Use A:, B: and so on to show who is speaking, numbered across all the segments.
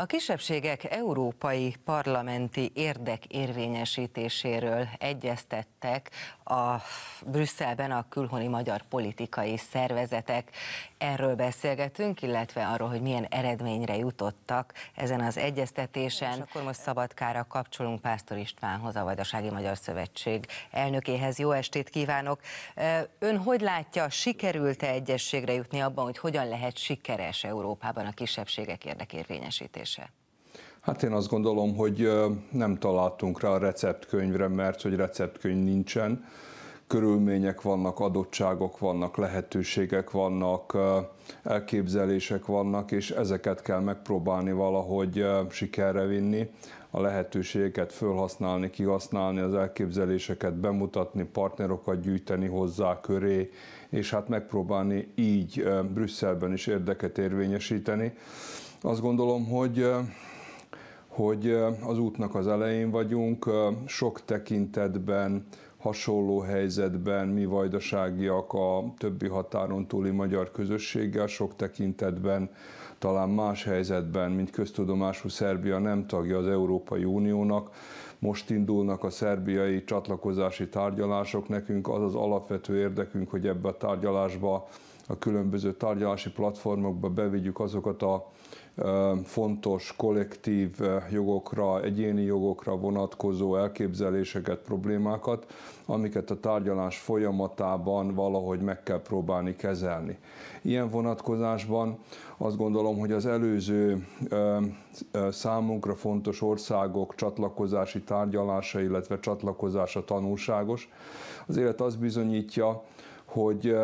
A: A kisebbségek európai parlamenti érdekérvényesítéséről egyeztettek a Brüsszelben a külhoni magyar politikai szervezetek. Erről beszélgetünk, illetve arról, hogy milyen eredményre jutottak ezen az egyeztetésen. És akkor most Szabadkára kapcsolunk Pásztor Istvánhoz, a Vajdasági Magyar Szövetség elnökéhez. Jó estét kívánok! Ön hogy látja, sikerült-e egyességre jutni abban, hogy hogyan lehet sikeres Európában a kisebbségek érdekérvényesítés? kérdése?
B: Hát én azt gondolom, hogy nem találtunk rá a receptkönyvre, mert hogy receptkönyv nincsen. Körülmények vannak, adottságok vannak, lehetőségek vannak, elképzelések vannak, és ezeket kell megpróbálni valahogy sikerre vinni, a lehetőségeket felhasználni, kihasználni, az elképzeléseket bemutatni, partnerokat gyűjteni hozzá köré, és hát megpróbálni így Brüsszelben is érdeket érvényesíteni. Azt gondolom, hogy hogy az útnak az elején vagyunk, sok tekintetben, hasonló helyzetben mi vajdaságiak a többi határon túli magyar közösséggel, sok tekintetben talán más helyzetben, mint köztudomású Szerbia nem tagja az Európai Uniónak. Most indulnak a szerbiai csatlakozási tárgyalások, nekünk az az alapvető érdekünk, hogy ebbe a tárgyalásba a különböző tárgyalási platformokba bevigyük azokat a fontos kollektív jogokra, egyéni jogokra vonatkozó elképzeléseket, problémákat, amiket a tárgyalás folyamatában valahogy meg kell próbálni kezelni. Ilyen vonatkozásban azt gondolom, hogy az előző számunkra fontos országok csatlakozási tárgyalása, illetve csatlakozása tanulságos. Az élet azt bizonyítja, hogy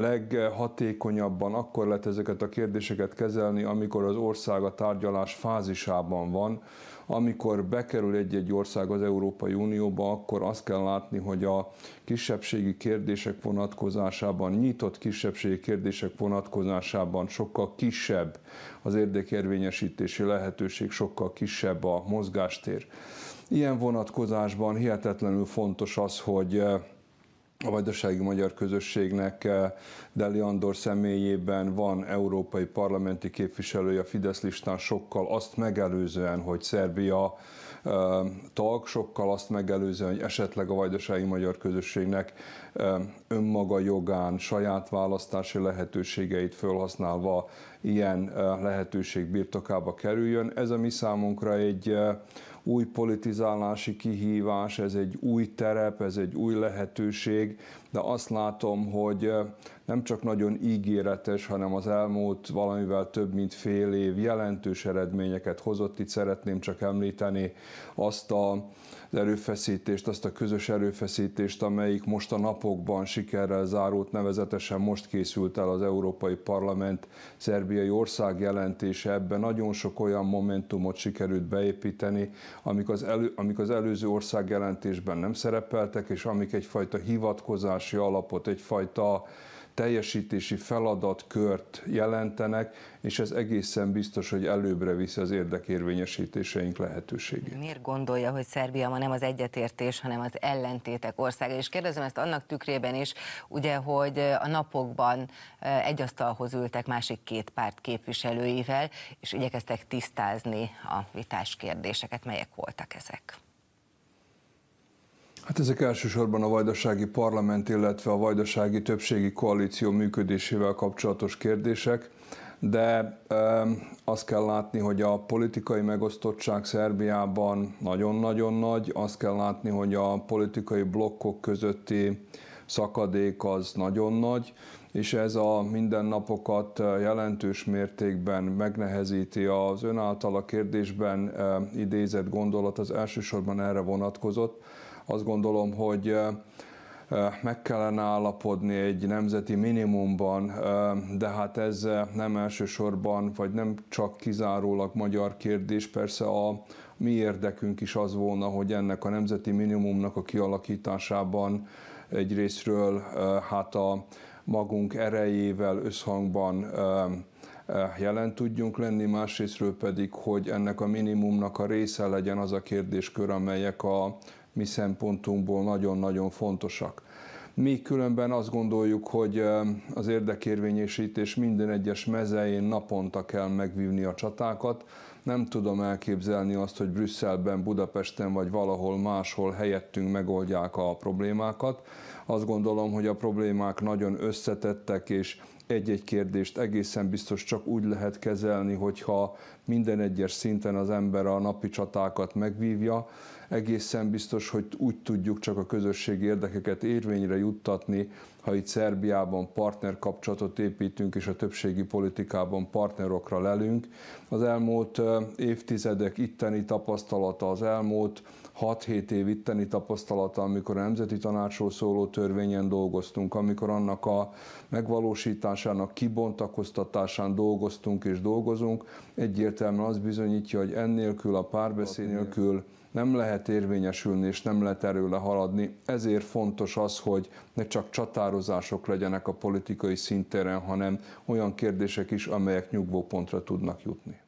B: leghatékonyabban akkor lehet ezeket a kérdéseket kezelni, amikor az ország a tárgyalás fázisában van, amikor bekerül egy-egy ország az Európai Unióba, akkor azt kell látni, hogy a kisebbségi kérdések vonatkozásában, nyitott kisebbségi kérdések vonatkozásában sokkal kisebb az érdekérvényesítési lehetőség, sokkal kisebb a mozgástér. Ilyen vonatkozásban hihetetlenül fontos az, hogy eh, a vajdasági magyar közösségnek eh, Deli Andor személyében van európai parlamenti képviselője a Fidesz listán sokkal azt megelőzően, hogy Szerbia eh, tag, sokkal azt megelőzően, hogy esetleg a vajdasági magyar közösségnek eh, önmaga jogán saját választási lehetőségeit felhasználva ilyen lehetőség birtokába kerüljön. Ez a mi számunkra egy új politizálási kihívás, ez egy új terep, ez egy új lehetőség, de azt látom, hogy nem csak nagyon ígéretes, hanem az elmúlt valamivel több mint fél év jelentős eredményeket hozott. Itt szeretném csak említeni azt a az erőfeszítést, azt a közös erőfeszítést, amelyik most a napokban sikerrel zárult, nevezetesen most készült el az Európai Parlament szerbiai ország jelentése Ebben nagyon sok olyan momentumot sikerült beépíteni, amik az, elő, amik az előző országjelentésben nem szerepeltek, és amik egyfajta hivatkozási alapot, egyfajta teljesítési feladatkört jelentenek, és ez egészen biztos, hogy előbbre viszi az érdekérvényesítéseink lehetőségét.
A: Miért gondolja, hogy Szerbia ma nem az egyetértés, hanem az ellentétek országa? És kérdezem ezt annak tükrében is, ugye, hogy a napokban e, egy asztalhoz ültek másik két párt képviselőivel, és igyekeztek tisztázni a vitás kérdéseket, melyek voltak ezek.
B: Hát ezek elsősorban a vajdasági parlament, illetve a vajdasági többségi koalíció működésével kapcsolatos kérdések, de e, azt kell látni, hogy a politikai megosztottság Szerbiában nagyon-nagyon nagy, azt kell látni, hogy a politikai blokkok közötti szakadék az nagyon nagy, és ez a mindennapokat eh, jelentős mértékben megnehezíti az ön által a kérdésben eh, idézett gondolat, az elsősorban erre vonatkozott, azt gondolom, hogy meg kellene állapodni egy nemzeti minimumban, de hát ez nem elsősorban, vagy nem csak kizárólag magyar kérdés, persze a mi érdekünk is az volna, hogy ennek a nemzeti minimumnak a kialakításában egyrésztről hát a magunk erejével összhangban jelen tudjunk lenni, másrésztről pedig, hogy ennek a minimumnak a része legyen az a kérdéskör, amelyek a mi szempontunkból nagyon-nagyon fontosak. Mi különben azt gondoljuk, hogy az érdekérvényesítés minden egyes mezején naponta kell megvívni a csatákat, nem tudom elképzelni azt, hogy Brüsszelben, Budapesten vagy valahol máshol helyettünk megoldják a problémákat. Azt gondolom, hogy a problémák nagyon összetettek, és egy-egy kérdést egészen biztos csak úgy lehet kezelni, hogyha minden egyes szinten az ember a napi csatákat megvívja, egészen biztos, hogy úgy tudjuk csak a közösségi érdekeket érvényre juttatni, ha itt Szerbiában partnerkapcsolatot építünk, és a többségi politikában partnerokra lelünk. Az elmúlt évtizedek itteni tapasztalata, az elmúlt 6-7 év itteni tapasztalata, amikor a Nemzeti Tanácsról szóló törvényen dolgoztunk, amikor annak a megvalósításának, kibontakoztatásán dolgoztunk és dolgozunk, egyértelműen az bizonyítja, hogy ennélkül, a párbeszéd nélkül nem lehet érvényesülni és nem lehet erőle haladni. Ezért fontos az, hogy ne csak csatározások legyenek a politikai szintéren, hanem olyan kérdések is, amelyek nyugvópontra tudnak jutni.